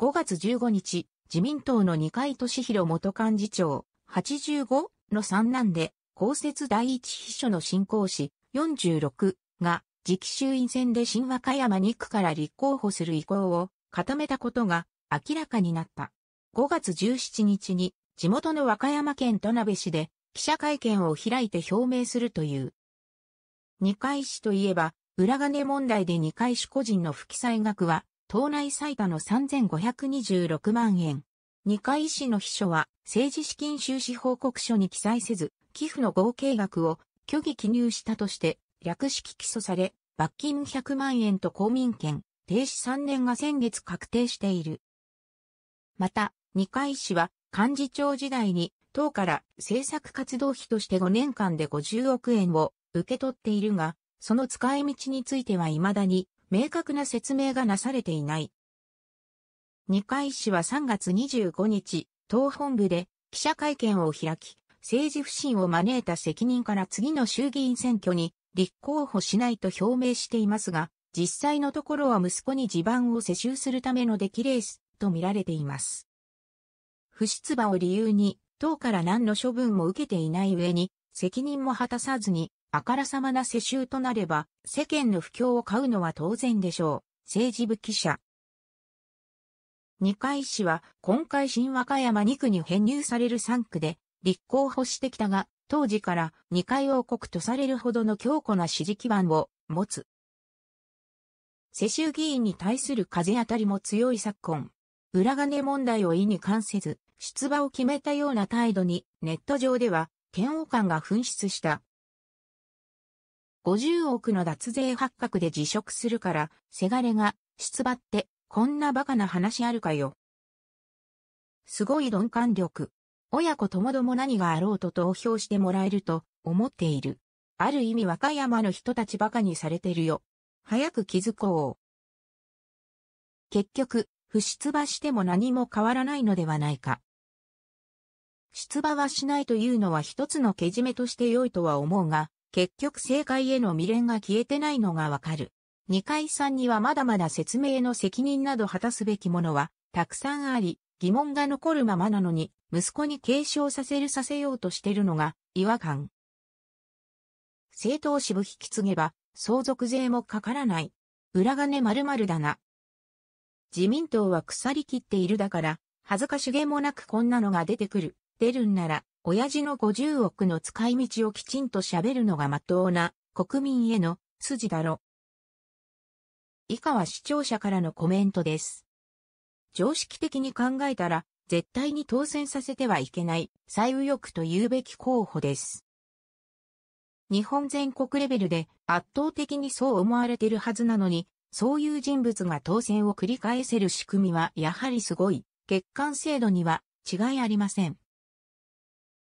5月15日、自民党の二階俊博元幹事長、85の三男で、公設第一秘書の新興市46が、次期衆院選で新和歌山2区から立候補する意向を固めたことが明らかになった。5月17日に地元の和歌山県田辺市で記者会見を開いて表明するという。二階氏といえば、裏金問題で二階氏個人の不記載額は党内最多の3526万円。二階氏の秘書は政治資金収支報告書に記載せず、寄付の合計額を虚偽記入したとして略式起訴され、罰金100万円と公民権、停止3年が先月確定している。また、二階氏は幹事長時代に党から政策活動費として5年間で50億円を受け取っているが、その使い道については未だに明確な説明がなされていない。二階氏は3月25日、党本部で記者会見を開き、政治不信を招いた責任から次の衆議院選挙に立候補しないと表明していますが、実際のところは息子に地盤を世襲するための出来レースと見られています。不出馬を理由に、党から何の処分も受けていない上に、責任も果たさずに、あからさまな世襲となれば、世間の不況を買うのは当然でしょう。政治部記者。二階氏は、今回新和歌山2区に編入される3区で、立候補してきたが、当時から二階王国とされるほどの強固な支持基盤を持つ。世襲議員に対する風当たりも強い昨今。裏金問題を意に関せず、出馬を決めたような態度に、ネット上では、嫌悪感が噴出した。50億の脱税発覚で辞職するから、せがれが、出馬って、こんなバカな話あるかよ。すごい鈍感力。親子ともども何があろうと投票してもらえると思っている。ある意味和歌山の人たちバカにされてるよ。早く気づこう。結局、不出馬しても何も変わらないのではないか。出馬はしないというのは一つのけじめとして良いとは思うが、結局正解への未練が消えてないのがわかる。二階さんにはまだまだ説明の責任など果たすべきものはたくさんあり、疑問が残るままなのに、息子に継承させるさせようとしてるのが違和感。政党支部引き継げば相続税もかからない。裏金まるだな。自民党は腐りきっているだから、恥ずかしげもなくこんなのが出てくる。出るんなら、親父の50億の使い道をきちんと喋るのがまとうな国民への筋だろ。以下は視聴者からのコメントです。常識的に考えたら、絶対に当選させてはいけない、最右翼と言うべき候補です。日本全国レベルで圧倒的にそう思われてるはずなのに、そういう人物が当選を繰り返せる仕組みはやはりすごい、欠陥制度には違いありません。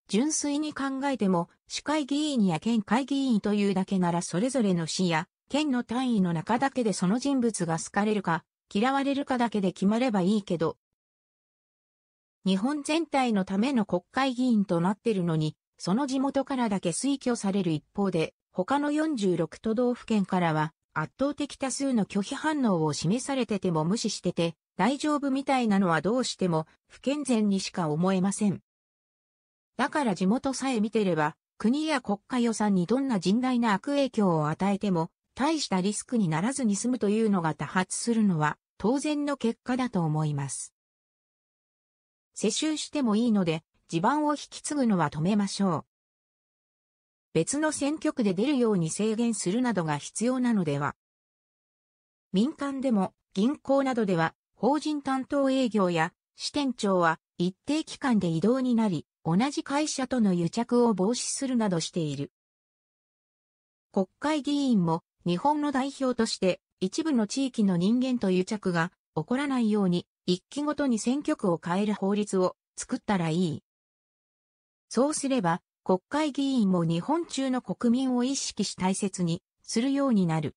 純粋に考えても、市会議員や県会議員というだけならそれぞれの市や県の単位の中だけでその人物が好かれるか、嫌われるかだけで決まればいいけど、日本全体のための国会議員となってるのに、その地元からだけ推挙される一方で、他の46都道府県からは圧倒的多数の拒否反応を示されてても無視してて、大丈夫みたいなのはどうしても不健全にしか思えません。だから地元さえ見てれば、国や国家予算にどんな甚大な悪影響を与えても、大したリスクにならずに済むというのが多発するのは、当然の結果だと思います。世襲してもいいので、地盤を引き継ぐのは止めましょう。別の選挙区で出るように制限するなどが必要なのでは。民間でも銀行などでは法人担当営業や支店長は一定期間で異動になり、同じ会社との癒着を防止するなどしている。国会議員も日本の代表として一部の地域の人間と癒着が起こらないように一期ごとに選挙区を変える法律を作ったらいい。そうすれば国会議員も日本中の国民を意識し大切にするようになる。